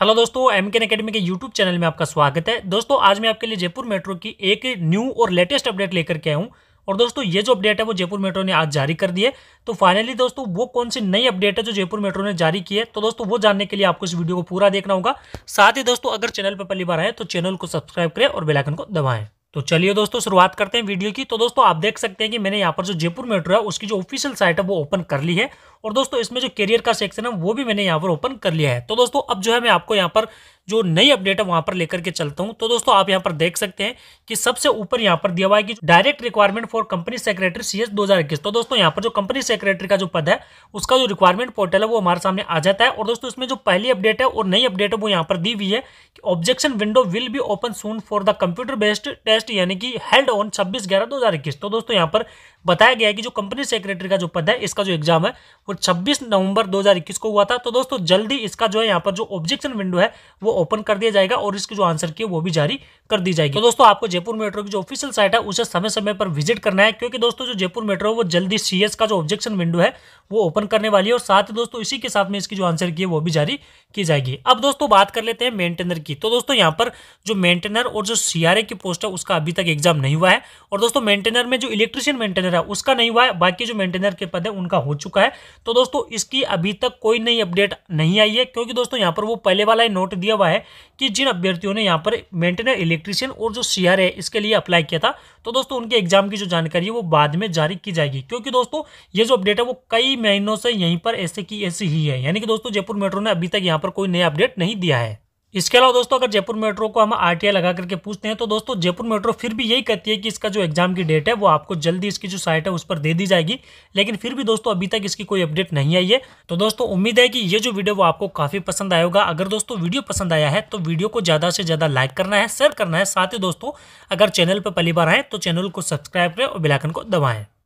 hello दोस्तों M के academy के यूट्यूब चैनल में आपका स्वागत है दोस्तों आज मैं आपके लिए जयपुर मेट्रो की एक न्यू और लेटेस्ट अपडेट लेकर के आया और दोस्तों ये जो अपडेट है वो जयपुर मेट्रो ने आज जारी कर दी है तो फाइनली दोस्तों वो कौन सी नई अपडेट है जो जयपुर मेट्रो ने जारी की है तो दोस्तों वो जानने के लिए आपको इस वीडियो को पूरा देखना होगा साथ ही दोस्तों अगर चैनल पर पहली बार आए तो चैनल को सब्सक्राइब करें और बेलाइकन को दबाएं तो चलिए दोस्तों शुरुआत करते हैं वीडियो की तो दोस्तों आप देख सकते हैं कि मैंने यहाँ पर जो जयपुर मेट्रो है उसकी जो ऑफिशियल साइट है वो ओपन कर ली है और दोस्तों इसमें जो करियर का सेक्शन है वो भी मैंने यहाँ पर ओपन कर लिया है तो दोस्तों अब जो है मैं आपको यहाँ पर जो नई अपडेट है वहाँ पर लेकर के चलता हूँ तो दोस्तों आप यहाँ पर देख सकते हैं कि सबसे ऊपर यहाँ पर दिया हुआ है कि direct requirement for company secretary C S तो दोस्तों यहाँ पर जो कंपनी सेक्रेटरी का जो पद है उसका जो रिक्वायरमेंट पोर्टल है वो हमारे सामने आ जाता है और दोस्तों इसमें जो पहली अपडेट है और नई अपडेट है वो यहाँ पर दी हुई है कि objection window will be open soon for the computer based test यानी कि हेल्ड ऑन छब्बीस ग्यारह दो तो दोस्तों यहाँ पर बताया गया है कि जो कंपनी सेक्रेटरी का जो पद है इसका जो एग्जाम है वो 26 नवंबर 2021 को हुआ था तो दोस्तों जल्दी इसका जो है यहाँ पर जो ऑब्जेक्शन विंडो है वो ओपन कर दिया जाएगा और इसकी जो आंसर की है वो भी जारी कर दी जाएगी तो दोस्तों आपको जयपुर मेट्रो की जो ऑफिशियल साइट है उसे समय समय पर विजिट करना है क्योंकि दोस्तों जो जयपुर मेट्रो है वो जल्दी सी का जो ऑब्जेक्शन विंडो है वो ओपन करने वाली है और साथ ही दोस्तों इसी के साथ में इसकी जो आंसर की है वो भी जारी की जाएगी अब दोस्तों बात कर लेते हैं मेंटेनर की तो दोस्तों यहाँ पर जो मेंटेनर और जो सीआरए की पोस्ट है उसका अभी तक एग्जाम नहीं हुआ है और दोस्तों मेंटेनर में जो इलेक्ट्रिशियन मेंटेनर है उसका नहीं हुआ है बाकी जो मेंटेनर के पद है उनका हो चुका है तो दोस्तों इसकी अभी तक कोई नई अपडेट नहीं आई है क्योंकि दोस्तों यहाँ पर वो पहले वाला ही नोट दिया हुआ है कि जिन अभ्यर्थियों ने यहाँ पर मेंटेनर इलेक्ट्रीशियन और जो सी है इसके लिए अप्लाई किया था तो दोस्तों उनके एग्जाम की जो जानकारी है वो बाद में जारी की जाएगी क्योंकि दोस्तों ये जो अपडेट है वो कई महीनों से यहीं पर ऐसे की ऐसी ही है यानी कि दोस्तों जयपुर मेट्रो ने अभी तक यहाँ पर कोई नया अपडेट नहीं दिया है इसके अलावा दोस्तों अगर जयपुर मेट्रो को हम आरटीआई लगा करके पूछते हैं तो दोस्तों जयपुर मेट्रो फिर भी यही कहती है कि इसका जो एग्जाम की डेट है वो आपको जल्दी इसकी जो साइट है उस पर दे दी जाएगी लेकिन फिर भी दोस्तों अभी तक इसकी कोई अपडेट नहीं आई है तो दोस्तों उम्मीद है कि ये जो वीडियो वो आपको काफी पसंद आए होगा अगर दोस्तों वीडियो पसंद आया है तो वीडियो को ज्यादा से ज्यादा लाइक करना है शेयर करना है साथ ही दोस्तों अगर चैनल पर पहली बार आए तो चैनल को सब्सक्राइब करें और बिलाकन को दबाएं